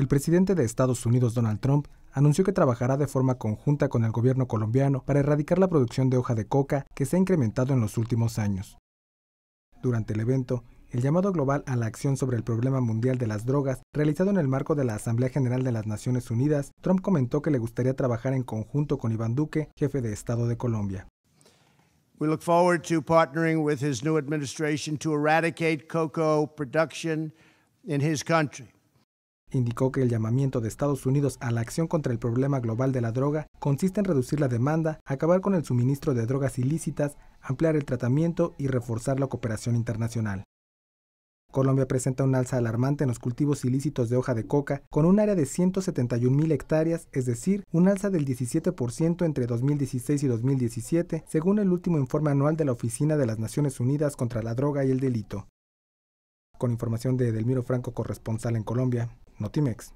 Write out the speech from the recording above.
el presidente de Estados Unidos Donald Trump anunció que trabajará de forma conjunta con el gobierno colombiano para erradicar la producción de hoja de coca que se ha incrementado en los últimos años. Durante el evento, el llamado global a la acción sobre el problema mundial de las drogas, realizado en el marco de la Asamblea General de las Naciones Unidas, Trump comentó que le gustaría trabajar en conjunto con Iván Duque, jefe de Estado de Colombia. We look forward to partnering with his new administration to eradicate cocoa production in his country. Indicó que el llamamiento de Estados Unidos a la acción contra el problema global de la droga consiste en reducir la demanda, acabar con el suministro de drogas ilícitas, ampliar el tratamiento y reforzar la cooperación internacional. Colombia presenta un alza alarmante en los cultivos ilícitos de hoja de coca, con un área de 171.000 mil hectáreas, es decir, un alza del 17% entre 2016 y 2017, según el último informe anual de la Oficina de las Naciones Unidas contra la Droga y el Delito. Con información de Edelmiro Franco, corresponsal en Colombia, Notimex.